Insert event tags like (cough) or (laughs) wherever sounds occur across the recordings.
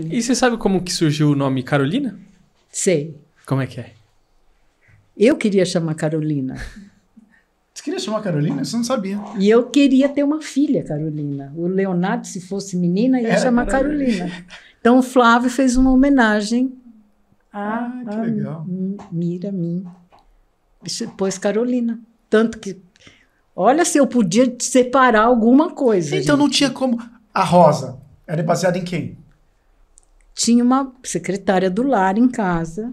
E você sabe como que surgiu o nome Carolina? Sei. Como é que é? Eu queria chamar Carolina. Você queria chamar Carolina? Você não sabia. E eu queria ter uma filha, Carolina. O Leonardo, se fosse menina, ia Era é, chamar Carolina. Carolina. Então, o Flávio fez uma homenagem ah, a, ah, que a legal. Mira, mim. Pôs Carolina. Tanto que. Olha se eu podia separar alguma coisa. Então, gente. não tinha como. A Rosa era baseada em quem? tinha uma secretária do lar em casa,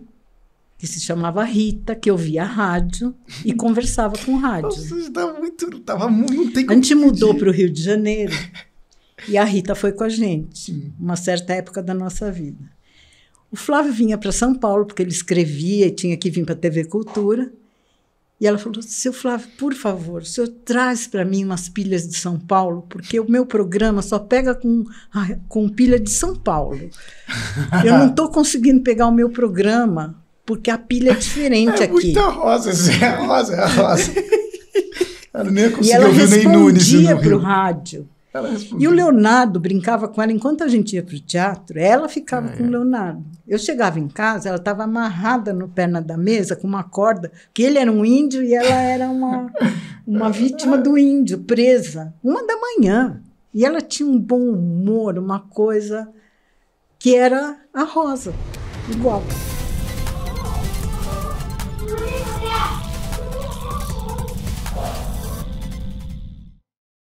que se chamava Rita, que ouvia rádio e (laughs) conversava com rádio. Nossa, tava tá muito, tava, não tem a gente mudou para o Rio de Janeiro (laughs) e a Rita foi com a gente, uma certa época da nossa vida. O Flávio vinha para São Paulo, porque ele escrevia e tinha que vir para a TV Cultura. E ela falou: Seu Flávio, por favor, o senhor traz para mim umas pilhas de São Paulo, porque o meu programa só pega com, com pilha de São Paulo. Eu não estou conseguindo pegar o meu programa, porque a pilha é diferente é aqui. Muita rosa, é rosa, é rosa. (laughs) Ela nem conseguiu e ela respondia para o rádio e é o Leonardo brincava com ela enquanto a gente ia para o teatro, ela ficava ah, com é. o Leonardo. Eu chegava em casa, ela estava amarrada no perna da mesa com uma corda, que ele era um índio e ela era uma, (laughs) uma vítima do índio, presa, uma da manhã. E ela tinha um bom humor, uma coisa que era a Rosa, igual.